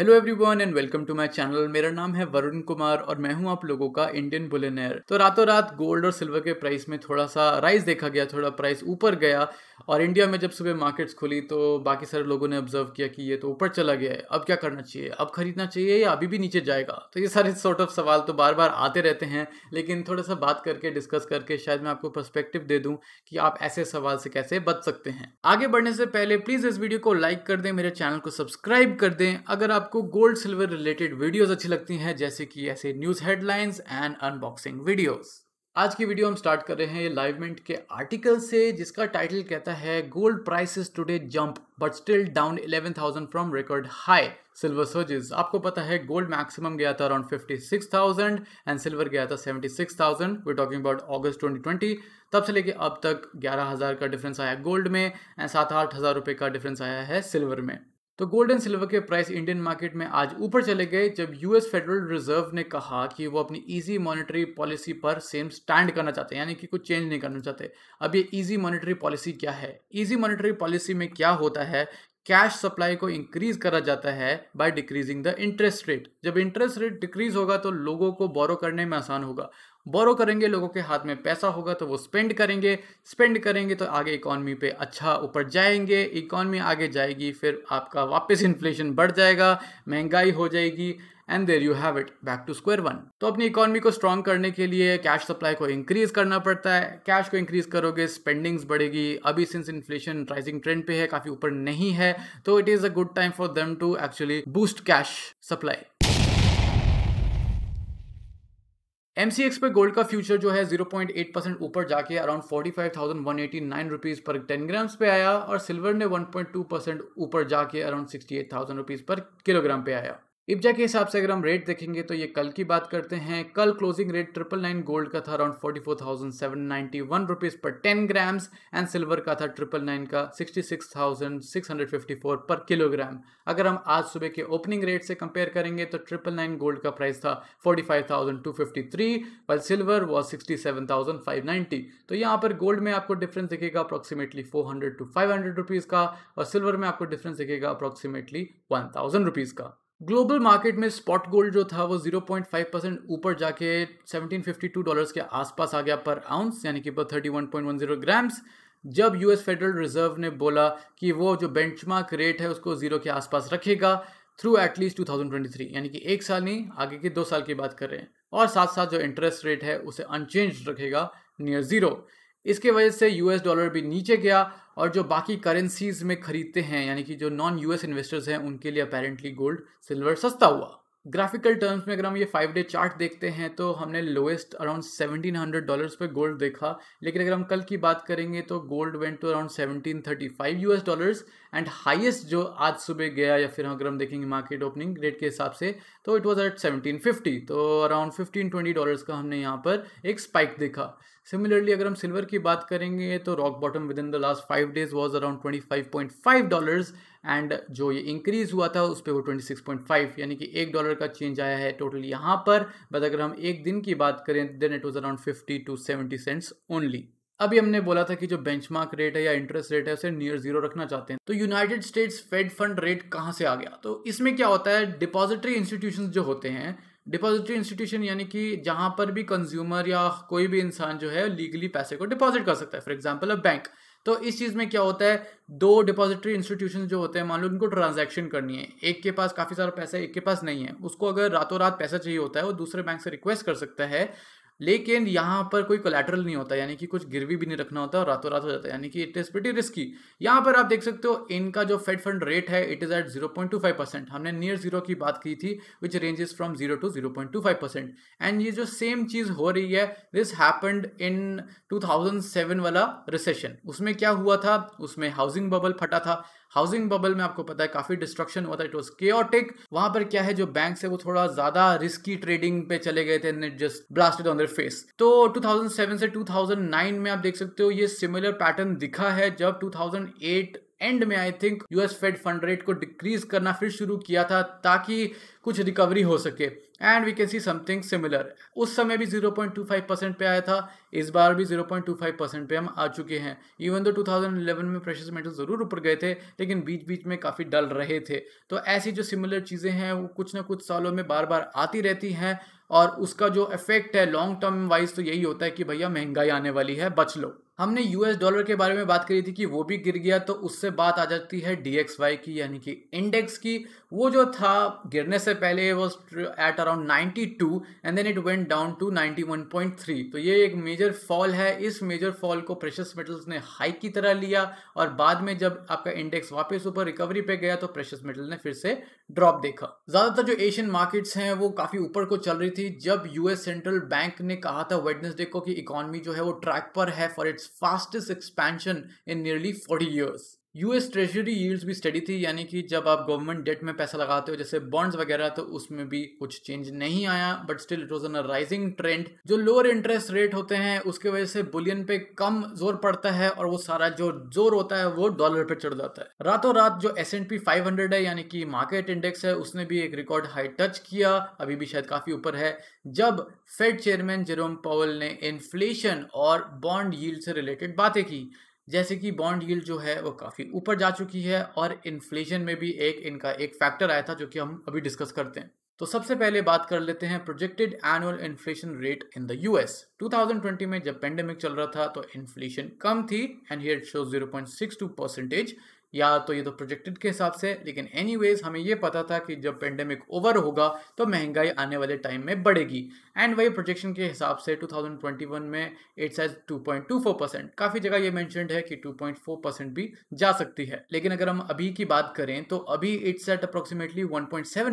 Hello everyone and welcome to my channel मेरा नाम है वरुण कुमार और मैं हूं आप लोगों का इंडियन बुलेनियर तो रातों रात गोल्ड और सिल्वर के प्राइस में थोड़ा सा राइस देखा गया थोड़ा प्राइस ऊपर गया और इंडिया में जब सुबह मार्केट्स खुली तो बाकी सारे लोगों ने ऑब्जर्व किया कि ये तो ऊपर चला गया है अब क्या करना चाहिए अब खरीदना चाहिए या अभी भी नीचे जाएगा तो ये सारे सॉर्ट ऑफ सवाल तो बार बार आते रहते हैं लेकिन थोड़ा सा बात करके डिस्कस करके शायद मैं आपको परस्पेक्टिव दे दूँ कि आप ऐसे सवाल से कैसे बच सकते हैं आगे बढ़ने से पहले प्लीज़ इस वीडियो को लाइक कर दें मेरे चैनल को सब्सक्राइब कर दें अगर आप आपको गोल्ड सिल्वर रिलेटेड वीडियोस अच्छी लगती हैं जैसे कि ऐसे news headlines and unboxing videos आज की वीडियो हम स्टार्ट कर रहे हैं ये लाइवमेंट के आर्टिकल से जिसका टाइटल कहता है gold prices today jump but still down 11,000 from record high silver surges आपको पता है गोल्ड मैक्सिमम गया था अराउंड 56,000 एंड सिल्वर गया था 76,000 वी टॉकिंग अबाउट अगस्त 2020 तब से लेके अब तक 11,000 का डिफरेंस आया गोल्ड में एंड सात आठ का डिफरेंस आया है सिल्वर में तो गोल्ड एंड सिल्वर के प्राइस इंडियन मार्केट में आज ऊपर चले गए जब यूएस फेडरल रिजर्व ने कहा कि वो अपनी इजी मॉनेटरी पॉलिसी पर सेम स्टैंड करना चाहते हैं यानी कि कुछ चेंज नहीं करना चाहते अब ये इजी मॉनेटरी पॉलिसी क्या है इजी मॉनेटरी पॉलिसी में क्या होता है कैश सप्लाई को इंक्रीज करा जाता है by decreasing the interest rate जब इंटरेस्ट रेट डिक्रीज होगा तो लोगों को बोरो करने में आसान होगा बोरो करेंगे लोगों के हाथ में पैसा होगा तो वो स्पेंड करेंगे स्पेंड करेंगे तो आगे इकॉनमी पे अच्छा ऊपर जाएंगे इकॉनमी आगे जाएगी फिर आपका वापस इन्फ्लेशन बढ़ जाएगा महंगाई हो जाएगी and there you have it back to square one तो अपनी इकोनॉमी को स्ट्रॉन्ग करने के लिए कैश सप्लाई को इंक्रीज करना पड़ता है कैश को इंक्रीज करोगे स्पेंडिंग्स बढ़ेगी अभी सिंस इन्फ्लेशन राइजिंग ट्रेंड पे है काफी ऊपर नहीं है तो it is a good time for them to actually boost cash supply M C X पे गोल्ड का फ्यूचर जो है 0.8 परसेंट ऊपर जाके अराउंड 45,189 रुपीस पर 10 ग्राम्स पे आया और सिल्वर ने 1.2 परसेंट ऊपर जाके अराउंड 68,000 रुपीस पर किलोग्राम पे आया इब्जा के हिसाब से अगर हम रेट देखेंगे तो ये कल की बात करते हैं कल closing rate triple nine gold का था around forty four thousand seven ninety one rupees पर टेन ग्राम्स एंड सिल्वर का था ट्रिपल नाइन का sixty six thousand six hundred fifty four पर किलोग्राम अगर हम आज सुबह के ओपनिंग रेट से कंपेयर करेंगे तो ट्रिपल नाइन गोल्ड का प्राइस था forty five thousand two fifty three while silver was sixty seven thousand five ninety तो यहाँ पर गोल्ड में आपको डिफरेंस दिखेगा approximately four hundred to five hundred rupees का और सिल्वर में आपको डिफरेंस दिखेगा अप्रॉक्सीमेटली वन थाउजेंड रुपीज़ का ग्लोबल मार्केट में स्पॉट गोल्ड जो था वो 0.5 परसेंट ऊपर जाके 1752 डॉलर्स के आसपास आ गया पर आउंस यानी कि पर 31.10 ग्राम्स जब यूएस फेडरल रिजर्व ने बोला कि वो जो बेंचमार्क रेट है उसको जीरो के आसपास रखेगा थ्रू एटलीस्ट 2023 यानी कि एक साल नहीं आगे के दो साल की बात कर रहे हैं और साथ साथ जो इंटरेस्ट रेट है उसे अनचेंज रखेगा नियर ज़ीरो इसके वजह से यूएस डॉलर भी नीचे गया और जो बाकी करेंसीज में खरीदते हैं यानी कि जो नॉन यूएस इन्वेस्टर्स हैं उनके लिए अपेरेंटली गोल्ड सिल्वर सस्ता हुआ ग्राफिकल टर्म्स में अगर हम ये फाइव डे चार्ट देखते हैं तो हमने lowest around seventeen hundred dollars पर गोल्ड देखा लेकिन अगर हम कल की बात करेंगे तो gold went to around seventeen thirty five S dollars and highest जो आज सुबह गया या फिर अगर हम देखेंगे मार्केट ओपनिंग रेट के हिसाब से तो it was at seventeen fifty तो अराउंड फिफ्टीन ट्वेंटी डॉलर्स का हमने यहाँ पर एक स्पाइक देखा सिमिलरली अगर हम सिल्वर की बात करेंगे तो rock bottom within the last five days was around five dollar and जो ये इंक्रीज हुआ था उस पर वो फाइव यानी कि एक डॉलर का चेंज आया है टोटल यहाँ पर बट अगर हम एक दिन की बात करें then it was around fifty to seventy cents only अभी हमने बोला था कि जो बेंचमार्क रेट है या इंटरेस्ट रेट है उसे नियर जीरो रखना चाहते हैं तो United States Fed fund rate कहाँ से आ गया तो इसमें क्या होता है डिपॉजिटरी इंस्टीट्यूशन जो होते हैं डिपॉजिटरी इंस्टीट्यूशन यानी कि जहाँ पर भी कंज्यूमर या कोई भी इंसान जो है लीगली पैसे को डिपॉजिट कर सकता है फॉर एग्जाम्पल अ बैंक तो इस चीज़ में क्या होता है दो डिपॉजिटरी इंस्टीट्यूशन जो होते हैं मान लो उनको ट्रांजैक्शन करनी है एक के पास काफ़ी सारा पैसा है एक के पास नहीं है उसको अगर रातों रात पैसा चाहिए होता है वो दूसरे बैंक से रिक्वेस्ट कर सकता है लेकिन यहाँ पर कोई कोलेट्रल नहीं होता यानी कि कुछ गिरवी भी नहीं रखना होता और रातों रात हो जाता है यानी कि इट इज़ प्रिटी रिस्की यहाँ पर आप देख सकते हो इनका जो फेड फंड रेट है it is at zero point two five percent हमने नियर जीरो की बात की थी which ranges from zero to zero point two five percent and ये जो सेम चीज़ हो रही है this happened in two thousand seven वाला रिसेशन उसमें क्या हुआ था उसमें हाउसिंग बबल फटा था हाउसिंग बबल में आपको पता है काफी डिस्ट्रक्शन हुआ था इट वॉज केटिक वहां पर क्या है जो बैंक है वो थोड़ा ज्यादा रिस्की ट्रेडिंग पे चले गए थे just blasted on their face तो सेवन से नाइन में आप देख सकते हो ये सिमिलर पैटर्न दिखा है जब टू थाउजेंड एट एंड में I think US Fed fund rate को डिक्रीज करना फिर शुरू किया था ताकि कुछ रिकवरी हो सके and we can see something similar उस समय भी 0.25 परसेंट पे आया था इस बार भी 0.25 परसेंट पे हम आ चुके हैं इवन तो 2011 में प्रेशर मेटल ज़रूर ऊपर गए थे लेकिन बीच बीच में काफ़ी डल रहे थे तो ऐसी जो सिमिलर चीज़ें हैं वो कुछ ना कुछ सालों में बार बार आती रहती हैं और उसका जो इफेक्ट है लॉन्ग टर्म वाइज तो यही होता है कि भैया महंगाई आने वाली है बच लो हमने यूएस डॉलर के बारे में बात करी थी कि वो भी गिर गया तो उससे बात आ जाती है डी एक्स वाई की यानी कि इंडेक्स की वो जो था गिरने से पहले was at around 92 and then it went down to 91.3 तो ये एक मेजर फॉल है इस मेजर फॉल को प्रेशस मेटल्स ने हाई की तरह लिया और बाद में जब आपका इंडेक्स वापस ऊपर रिकवरी पे गया तो प्रेशस मेटल ने फिर से ड्रॉप देखा ज़्यादातर जो एशियन मार्केट्स हैं वो काफ़ी ऊपर को चल रही थी जब यूएस सेंट्रल बैंक ने कहा था वेडनेसडे को कि इकॉनमी जो है वो ट्रैक पर है for its fastest expansion in nearly 40 years. US treasury yields भी स्टडी थी यानी कि जब आप गवर्नमेंट डेट में पैसा लगाते हो जैसे बॉन्ड्स वगैरह तो उसमें भी कुछ चेंज नहीं आया but still it was an rising trend जो लोअर इंटरेस्ट रेट होते हैं उसके वजह से बुलियन पे कम जोर पड़ता है और वो सारा जो जोर होता है वो डॉलर पे चढ़ जाता है रातों रात जो S and P five hundred है यानी कि मार्केट इंडेक्स है उसने भी एक रिकॉर्ड हाई टच किया अभी भी शायद काफी ऊपर है जब फेड चेयरमैन जेरोम पॉवल ने इन्फ्लेशन और बॉन्ड यील्ड से रिलेटेड बातें की जैसे कि बॉन्ड यील्ड जो है वो काफ़ी ऊपर जा चुकी है और इन्फ्लेशन में भी एक इनका एक फैक्टर आया था जो कि हम अभी डिस्कस करते हैं तो सबसे पहले बात कर लेते हैं projected annual inflation rate in the US 2020 में जब पेंडेमिक चल रहा था तो इन्फ्लेशन कम थी एंड हियर सिक्स 0.62 परसेंटेज या तो ये तो प्रोजेक्टेड के हिसाब से लेकिन एनीवेज हमें ये पता था कि जब पेंडेमिक ओवर होगा तो महंगाई आने वाले टाइम में बढ़ेगी एंड वही प्रोजेक्शन के हिसाब से 2021 में इट्स एज 2.24 परसेंट काफ़ी जगह ये मैंशनड है कि 2.4 परसेंट भी जा सकती है लेकिन अगर हम अभी की बात करें तो अभी it's at approximately one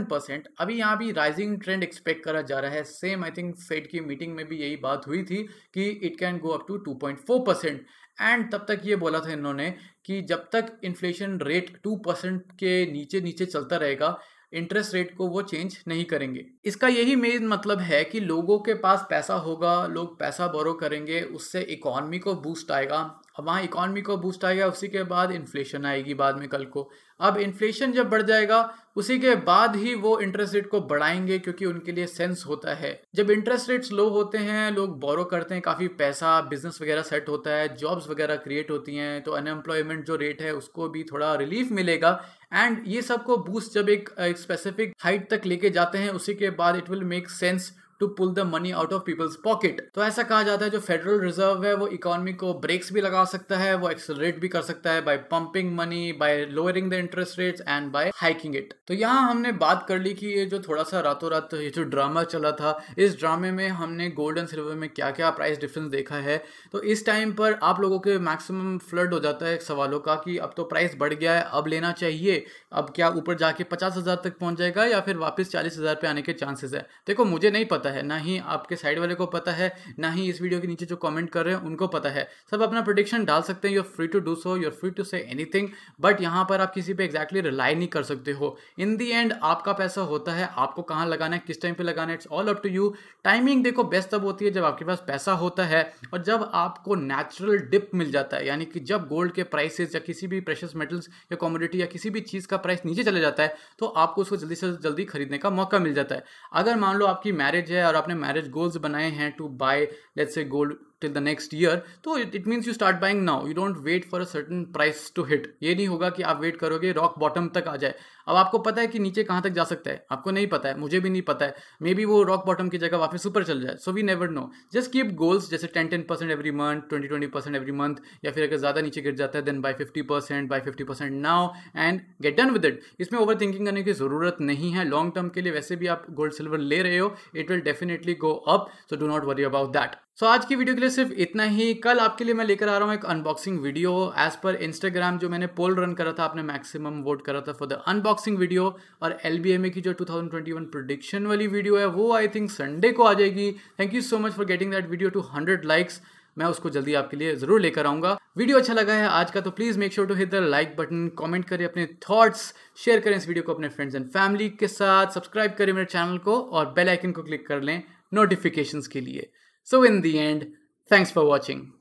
percent अभी यहाँ भी राइजिंग ट्रेंड एक्सपेक्ट करा जा रहा है सेम आई थिंक फेड की मीटिंग में भी यही बात हुई थी कि it can go up to two percent and तब तक ये बोला था इन्होंने कि जब तक इन्फ्लेशन रेट टू परसेंट के नीचे नीचे चलता रहेगा इंटरेस्ट रेट को वो चेंज नहीं करेंगे इसका यही मेन मतलब है कि लोगों के पास पैसा होगा लोग पैसा बोरो करेंगे उससे इकोनॉमी को बूस्ट आएगा अब वहाँ इकॉनमी को बूस्ट आएगा उसी के बाद इन्फ्लेशन आएगी बाद में कल को अब इन्फ्लेशन जब बढ़ जाएगा उसी के बाद ही वो इंटरेस्ट रेट को बढ़ाएंगे क्योंकि उनके लिए सेंस होता है जब इंटरेस्ट रेट्स लो होते हैं लोग बोरो करते हैं काफ़ी पैसा बिजनेस वगैरह सेट होता है जॉब्स वगैरह क्रिएट होती हैं तो अनएम्प्लॉयमेंट जो रेट है उसको भी थोड़ा रिलीफ मिलेगा एंड ये सबको बूस्ट जब एक स्पेसिफिक हाइट तक लेके जाते हैं उसी के बाद it will make sense to pull the money out of people's pocket तो ऐसा कहा जाता है जो फेडरल रिजर्व है वो इकोनॉमी को ब्रेक्स भी लगा सकता है वो एक्सेलरेट भी कर सकता है by pumping money by lowering the interest rates and by hiking it तो यहाँ हमने बात कर ली कि ये जो थोड़ा सा रातों रात ये जो ड्रामा चला था इस ड्रामे में हमने गोल्ड एंड सिल्वर में क्या क्या प्राइस डिफरेंस देखा है तो इस टाइम पर आप लोगों के मैक्सिमम फ्लड हो जाता है सवालों का कि अब तो प्राइस बढ़ गया है अब लेना चाहिए अब क्या ऊपर जाके पचास हज़ार तक पहुंच जाएगा या फिर वापस चालीस हज़ार पे आने के चांसेस है देखो मुझे नहीं पता है ना ही आपके साइड वाले को पता है ना ही इस वीडियो के नीचे जो कमेंट कर रहे हैं उनको पता है सब अपना प्रोडिक्शन डाल सकते हैं you're free to do so you're free to say thing but यहाँ पर आप किसी पर एक्जैक्टली रिलाई नहीं कर सकते हो इन दी एंड आपका पैसा होता है आपको कहाँ लगाना है किस टाइम पर लगाना है it's all up to you timing देखो बेस्ट तब होती है जब आपके पास पैसा होता है और जब आपको नेचुरल डिप मिल जाता है यानी कि जब गोल्ड के प्राइसेज या किसी भी प्रेशस मेटल्स या कॉमोडिटी या किसी भी चीज़ का प्राइस नीचे चले जाता है तो आपको उसको जल्दी से जल्दी खरीदने का मौका मिल जाता है अगर मान लो आपकी मैरिज है और आपने मैरिज गोल्स बनाए हैं to buy let's say gold till the next year तो it means you start buying now you don't wait for a certain price to hit ये नहीं होगा कि आप वेट करोगे रॉक बॉटम तक आ जाए अब आपको पता है कि नीचे कहाँ तक जा सकता है आपको नहीं पता है मुझे भी नहीं पता है मे बी वो रॉक बॉटम की जगह वापस ऊपर चल जाए so we never know just keep goals जैसे ten ten percent every month twenty twenty percent every month या फिर अगर ज़्यादा नीचे गिर जाता है then buy fifty percent buy fifty percent now and get done with it इसमें ओवर थिंकिंग करने की ज़रूरत नहीं है लॉन्ग टर्म के लिए वैसे भी आप गोल्ड सिल्वर ले रहे हो it will definitely go up so do not worry about that so so, आज की वीडियो के लिए सिर्फ इतना ही कल आपके लिए मैं लेकर आ रहा हूँ एक unboxing video as per Instagram जो मैंने पोल रन करा था आपने मैक्सिमम वोट करा था फॉर द अनबॉक्सिंग वीडियो और एल की जो 2021 प्रोडिक्शन वाली वीडियो है वो आई थिंक संडे को आ जाएगी thank you so much for getting that video two hundred likes मैं उसको जल्दी आपके लिए जरूर लेकर आऊंगा वीडियो अच्छा लगा है आज का तो please make sure to hit the like button comment करें अपने थॉट्स शेयर करें इस वीडियो को अपने फ्रेंड्स एंड फैमिली के साथ सब्सक्राइब करें मेरे चैनल को और बेल आइकन को क्लिक कर लें नोटिफिकेशन के लिए So in the end, thanks for watching.